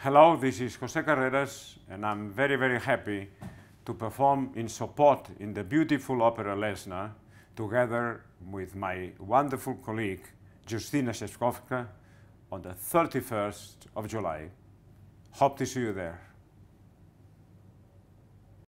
Hello, this is Jose Carreras, and I'm very, very happy to perform in support in the beautiful opera Lesna, together with my wonderful colleague, Justina Sheshkovka, on the 31st of July. Hope to see you there.